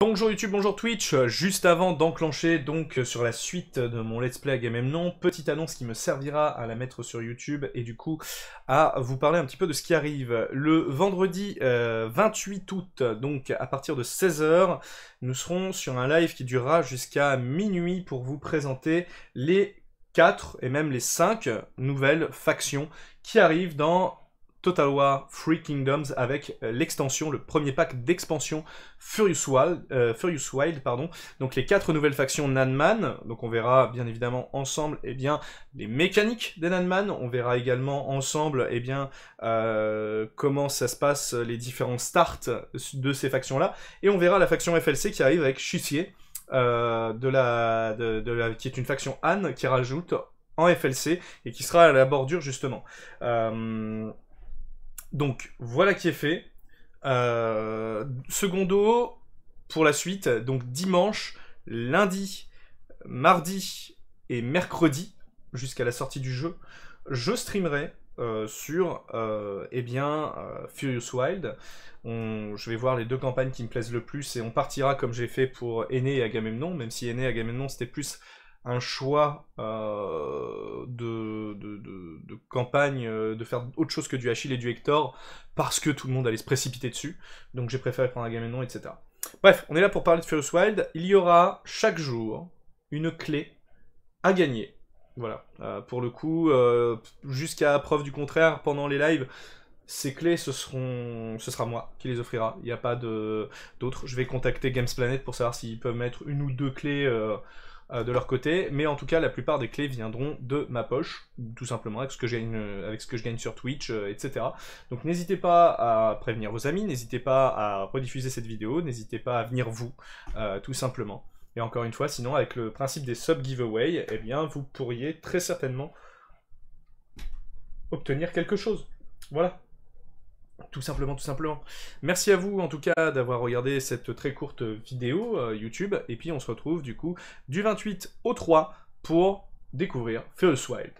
Bonjour YouTube, bonjour Twitch, euh, juste avant d'enclencher donc euh, sur la suite de mon let's play à même nom, petite annonce qui me servira à la mettre sur YouTube et du coup à vous parler un petit peu de ce qui arrive. Le vendredi 28 euh, août, donc à partir de 16h, nous serons sur un live qui durera jusqu'à minuit pour vous présenter les 4 et même les 5 nouvelles factions qui arrivent dans Total War Free Kingdoms avec euh, l'extension, le premier pack d'expansion Furious Wild, euh, Furious Wild pardon. donc les quatre nouvelles factions Nanman, donc on verra bien évidemment ensemble eh bien, les mécaniques des Nanman, on verra également ensemble eh bien, euh, comment ça se passe, les différents starts de ces factions-là, et on verra la faction FLC qui arrive avec Chussier, de la, qui est une faction Anne, qui rajoute en FLC et qui sera à la bordure justement. Donc voilà qui est fait. Euh, secondo, pour la suite, donc dimanche, lundi, mardi et mercredi, jusqu'à la sortie du jeu, je streamerai euh, sur euh, eh bien, Furious Wild. je vais voir les deux campagnes qui me plaisent le plus et on partira comme j'ai fait pour Ané et Agamemnon, même si Ané et Agamemnon c'était plus un choix euh, de, campagne, euh, de faire autre chose que du Achille et du Hector, parce que tout le monde allait se précipiter dessus. Donc j'ai préféré prendre non etc. Bref, on est là pour parler de Furious Wild. Il y aura chaque jour une clé à gagner. Voilà. Euh, pour le coup, jusqu'à preuve du contraire, pendant les lives, ces clés, ce, seront, ce sera moi qui les offrira. Il n'y a pas d'autres. Je vais contacter Games Planet pour savoir s'ils peuvent mettre une ou deux clés euh, de leur côté, mais en tout cas la plupart des clés viendront de ma poche, tout simplement avec ce que je gagne, avec ce que je gagne sur Twitch, euh, etc. Donc n'hésitez pas à prévenir vos amis, n'hésitez pas à rediffuser cette vidéo, n'hésitez pas à venir vous, euh, tout simplement. Et encore une fois, sinon avec le principe des sub giveaways eh bien vous pourriez très certainement obtenir quelque chose. Voilà. Tout simplement, tout simplement. Merci à vous en tout cas d'avoir regardé cette très courte vidéo euh, YouTube. Et puis on se retrouve du coup du 28 au 3 pour découvrir Fearless Wild.